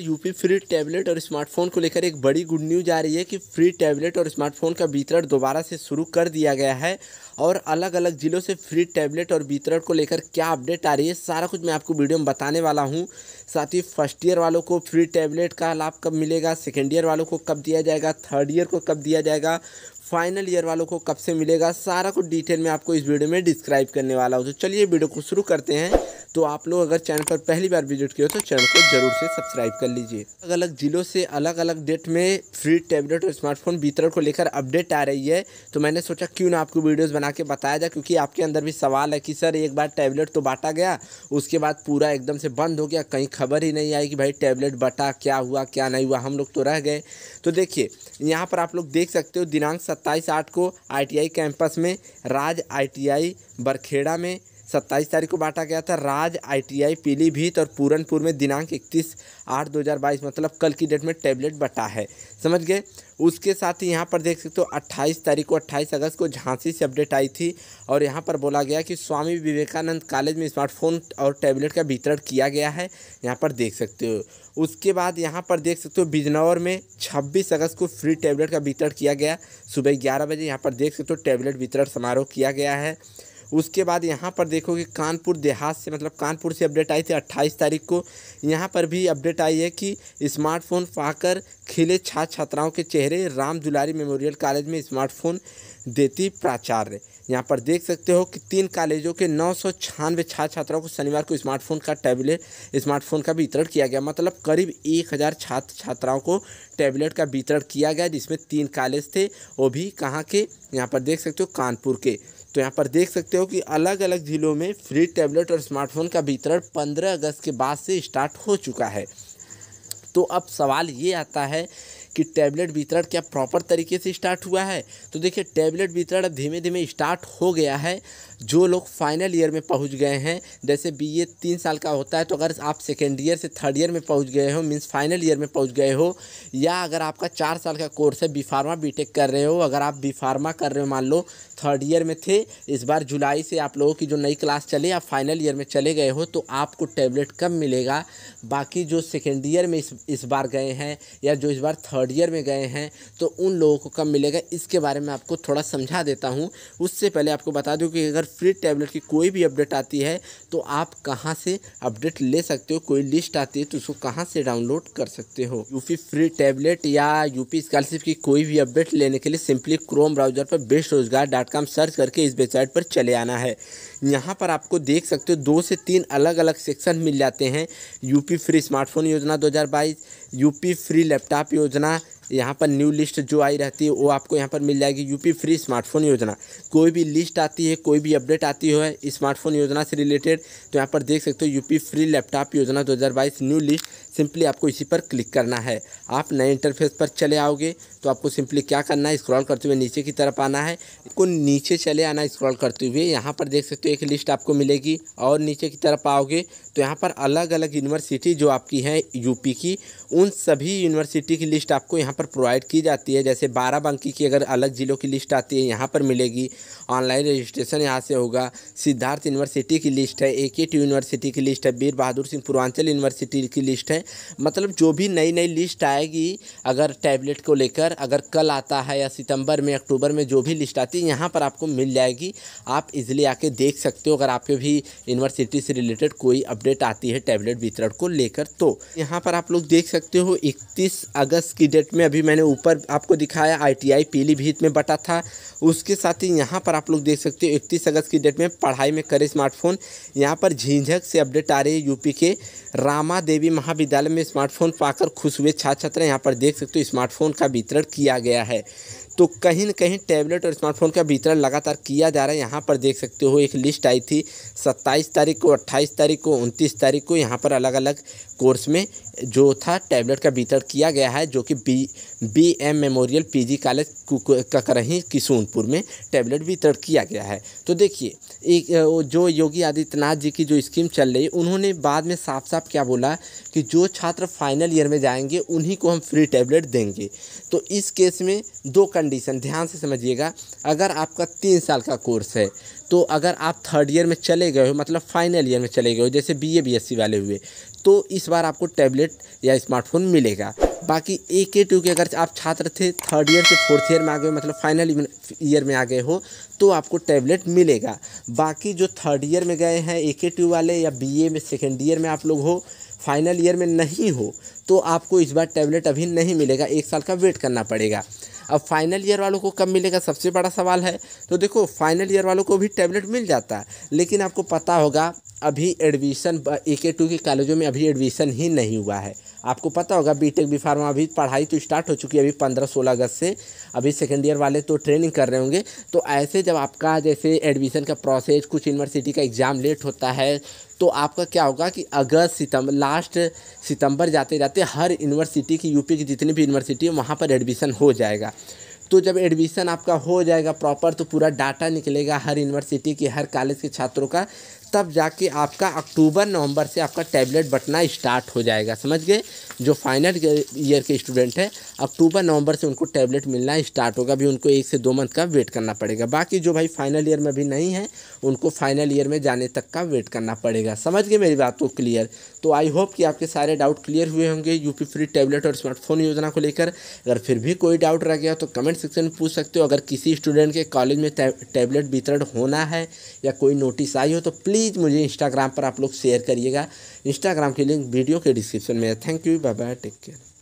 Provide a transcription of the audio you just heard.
UP free tablet और smartphone को लेकर एक बड़ी गुड न्यूज आ रही है कि फ्री टैबलेट और स्मार्टफोन का वितरण दोबारा से शुरू कर दिया गया है और अलग अलग ज़िलों से फ्री टैबलेट और वितरण को लेकर क्या अपडेट आ रही है सारा कुछ मैं आपको वीडियो में बताने वाला हूँ साथ ही फर्स्ट ईयर वालों को फ्री टैबलेट का लाभ कब मिलेगा सेकेंड ईयर वालों को कब दिया जाएगा थर्ड ईयर को कब दिया जाएगा फाइनल ईयर वालों को कब से मिलेगा सारा कुछ डिटेल में आपको इस वीडियो में डिस्क्राइब करने वाला हूँ तो चलिए वीडियो को शुरू करते हैं तो आप लोग अगर चैनल पर पहली बार विजिट किए तो चैनल को जरूर से सब्सक्राइब कर लीजिए अलग अलग ज़िलों से अलग अलग डेट में फ्री टैबलेट और स्मार्टफोन वितरण को लेकर अपडेट आ रही है तो मैंने सोचा क्यों ना आपको वीडियोस बना के बताया जाए क्योंकि आपके अंदर भी सवाल है कि सर एक बार टैबलेट तो बांटा गया उसके बाद पूरा एकदम से बंद हो गया कहीं खबर ही नहीं आई कि भाई टैबलेट बटा क्या हुआ क्या नहीं हुआ हम लोग तो रह गए तो देखिए यहाँ पर आप लोग देख सकते हो दिनांक सत्ताईस आठ को आईटीआई कैंपस में राज आईटीआई बरखेड़ा में सत्ताईस तारीख को बांटा गया था राज आईटीआई पीलीभीत और पूरनपुर में दिनांक इकतीस आठ दो हज़ार बाईस मतलब कल की डेट में टैबलेट बटा है समझ गए उसके साथ ही यहाँ पर देख सकते हो अट्ठाईस तारीख को अट्ठाईस अगस्त को झांसी से अपडेट आई थी और यहाँ पर बोला गया कि स्वामी विवेकानंद कॉलेज में स्मार्टफोन और टैबलेट का वितरण किया गया है यहाँ पर देख सकते हो उसके बाद यहाँ पर देख सकते हो बिजनौर में छब्बीस अगस्त को फ्री टैबलेट का वितरण किया गया सुबह ग्यारह बजे यहाँ पर देख सकते हो टैबलेट वितरण समारोह किया गया है उसके बाद यहाँ पर देखोगे कानपुर देहात से मतलब कानपुर से अपडेट आई थी अट्ठाईस तारीख को यहाँ पर भी अपडेट आई है कि स्मार्टफोन पाकर खिले छात्र छात्राओं के चेहरे राम दुलारी मेमोरियल कॉलेज में स्मार्टफोन देती प्राचार्य यहाँ पर देख सकते हो कि तीन कॉलेजों के नौ सौ छियानवे छात्र छात्राओं को शनिवार को स्मार्टफोन का टैबलेट स्मार्टफोन का वितरण किया गया मतलब करीब एक हज़ार छात्र छात्राओं को टैबलेट का वितरण किया गया जिसमें तीन कॉलेज थे वो भी कहाँ के यहाँ पर देख सकते हो कानपुर के तो यहाँ पर देख सकते हो कि अलग अलग ज़िलों में फ्री टैबलेट और स्मार्टफोन का वितरण 15 अगस्त के बाद से स्टार्ट हो चुका है तो अब सवाल ये आता है कि टैबलेट वितरण क्या प्रॉपर तरीके से स्टार्ट हुआ है तो देखिए टैबलेट वितरण अब धीमे धीमे स्टार्ट हो गया है जो लोग फाइनल ईयर में पहुंच गए हैं जैसे बीए तीन साल का होता है तो अगर आप सेकेंड ईयर से थर्ड ईयर में पहुंच गए हो मीन्स फाइनल ईयर में पहुंच गए हो या अगर आपका चार साल का कोर्स है बी फार्मा बी कर रहे हो अगर आप बी फार्मा कर रहे हो मान लो थर्ड ईयर में थे इस बार जुलाई से आप लोगों की जो नई क्लास चले आप फाइनल ईयर में चले गए हो तो आपको टैबलेट कब मिलेगा बाकी जो सेकेंड ईयर में इस इस बार गए हैं या जो इस बार थर्ड ईयर में गए हैं तो उन लोगों को कब मिलेगा इसके बारे में आपको थोड़ा समझा देता हूँ उससे पहले आपको बता दूँ कि अगर फ्री टैबलेट की कोई भी अपडेट आती है तो आप कहाँ से अपडेट ले सकते हो कोई लिस्ट आती है तो उसको कहाँ से डाउनलोड कर सकते हो यूपी फ्री टैबलेट या यूपी स्कॉलरशिप की कोई भी अपडेट लेने के लिए सिंपली क्रोम ब्राउजर पर best Rozgar dot com search करके इस वेबसाइट पर चले आना है यहाँ पर आपको देख सकते हो दो से तीन अलग अलग सेक्शन मिल जाते हैं यूपी फ्री स्मार्टफोन योजना 2022 यूपी फ्री लैपटॉप योजना यहाँ पर न्यू लिस्ट जो आई रहती है वो आपको यहाँ पर मिल जाएगी यूपी फ्री स्मार्टफोन योजना कोई भी लिस्ट आती है कोई भी अपडेट आती है स्मार्टफोन योजना से रिलेटेड तो यहाँ पर देख सकते हो यूपी फ्री लैपटॉप योजना दो न्यू लिस्ट सिंपली आपको इसी पर क्लिक करना है आप नए इंटरफेस पर चले आओगे तो आपको सिंपली क्या करना है स्क्रॉल करते हुए नीचे की तरफ आना है आपको नीचे चले आना स्क्रॉल करते हुए यहाँ पर देख सकते हो एक लिस्ट आपको मिलेगी और नीचे की तरफ आओगे तो यहाँ पर अलग अलग यूनिवर्सिटी जो आपकी हैं यूपी की उन सभी यूनिवर्सिटी की लिस्ट आपको यहाँ पर प्रोवाइड की जाती है जैसे बाराबंकी की अगर अलग ज़िलों की लिस्ट आती है यहाँ पर मिलेगी ऑनलाइन रजिस्ट्रेशन यहाँ से होगा सिद्धार्थ यूनिवर्सिटी की लिस्ट है ए यूनिवर्सिटी की लिस्ट है वीर बहादुर सिंह पूर्वांचल यूनिवर्सिटी की लिस्ट है मतलब जो भी नई नई लिस्ट आएगी अगर टैबलेट को लेकर अगर कल आता है या सितंबर में अक्टूबर में जो भी लिस्ट आती है यहाँ पर आपको मिल जाएगी आप इजिली आके देख सकते हो अगर आपके भी यूनिवर्सिटी से रिलेटेड कोई अपडेट आती है टैबलेट वितरण को लेकर तो यहाँ पर आप लोग देख सकते हो इकतीस अगस्त की डेट में अभी मैंने ऊपर आपको दिखाया आई पीलीभीत में बटा था उसके साथ ही यहाँ पर आप लोग देख सकते हो इकतीस अगस्त की डेट में पढ़ाई में करे स्मार्टफोन यहाँ पर झिझक से अपडेट आ रही है यूपी के रामा देवी महाविद्यालय विद्यालय में स्मार्टफोन पाकर खुश हुए छात्र छात्रा यहाँ पर देख सकते हो स्मार्टफोन का वितरण किया गया है तो कहीं ना कहीं टैबलेट और स्मार्टफोन का वितरण लगातार किया जा रहा है यहाँ पर देख सकते हो एक लिस्ट आई थी सत्ताईस तारीख को अट्ठाईस तारीख को उनतीस तारीख को यहाँ पर अलग अलग कोर्स में जो था टैबलेट का वितरण किया गया है जो कि B B M memorial PG college ही किशोनपुर में टैबलेट वितरण किया गया है तो देखिए एक जो योगी आदित्यनाथ जी की जो स्कीम चल रही है उन्होंने बाद में साफ साफ क्या बोला कि जो छात्र फाइनल ईयर में जाएंगे उन्हीं को हम फ्री टैबलेट देंगे तो इस केस में दो कंडीशन ध्यान से समझिएगा अगर आपका तीन साल का कोर्स है तो अगर आप थर्ड ईयर में चले गए हो मतलब फाइनल ईयर में चले गए हो जैसे B A B S C वाले हुए तो इस बार आपको टैबलेट या स्मार्टफोन मिलेगा बाकी ए के टू के अगर आप छात्र थे थर्ड ईयर से फोर्थ ईयर में आ गए मतलब फाइनल ईयर में आ गए हो तो आपको टैबलेट मिलेगा बाकी जो थर्ड ईयर में गए हैं ए के टू वाले या बी ए में सेकेंड ईयर में आप लोग हो फाइनल ईयर में नहीं हो तो आपको इस बार टैबलेट अभी नहीं मिलेगा एक साल का वेट करना पड़ेगा अब फाइनल ईयर वालों को कब मिलेगा सबसे बड़ा सवाल है तो देखो फाइनल ईयर वालों को भी टैबलेट मिल जाता है लेकिन आपको पता होगा अभी एडमिशन ए के टू के कॉलेजों में अभी एडमिशन ही नहीं हुआ है आपको पता होगा बीटेक बी फार्मा अभी पढ़ाई तो स्टार्ट हो चुकी है अभी पंद्रह सोलह अगस्त से अभी सेकेंड ईयर वाले तो ट्रेनिंग कर रहे होंगे तो ऐसे जब आपका जैसे एडमिशन का प्रोसेस कुछ यूनिवर्सिटी का एग्ज़ाम लेट होता है तो आपका क्या होगा कि अगस्त सितंबर लास्ट सितंबर जाते जाते हर यूनिवर्सिटी की यूपी की जितनी भी यूनिवर्सिटी है वहाँ पर एडमिशन हो जाएगा तो जब एडमिशन आपका हो जाएगा प्रॉपर तो पूरा डाटा निकलेगा हर यूनिवर्सिटी के हर कॉलेज के छात्रों का तब जाके आपका अक्टूबर नवंबर से आपका टैबलेट बटना स्टार्ट हो जाएगा समझ गए जो फाइनल ईयर के स्टूडेंट हैं अक्टूबर नवंबर से उनको टैबलेट मिलना स्टार्ट होगा अभी उनको एक से दो मंथ का वेट करना पड़ेगा बाकी जो भाई फाइनल ईयर में भी नहीं है उनको फाइनल ईयर में जाने तक का वेट करना पड़ेगा समझ गए मेरी बात को क्लियर तो आई होप कि आपके सारे डाउट क्लियर हुए होंगे यूपी फ्री टैबलेट और स्मार्टफोन योजना को लेकर अगर फिर भी कोई डाउट रह गया तो कमेंट सेक्शन में पूछ सकते हो अगर किसी स्टूडेंट के कॉलेज में टैबलेट वितरण होना है या कोई नोटिस आई हो तो प्लीज़ प्लीज़ मुझे इंस्टाग्राम पर आप लोग शेयर करिएगा इंस्टाग्राम की लिंक वीडियो के डिस्क्रिप्शन में है thank you bye bye take care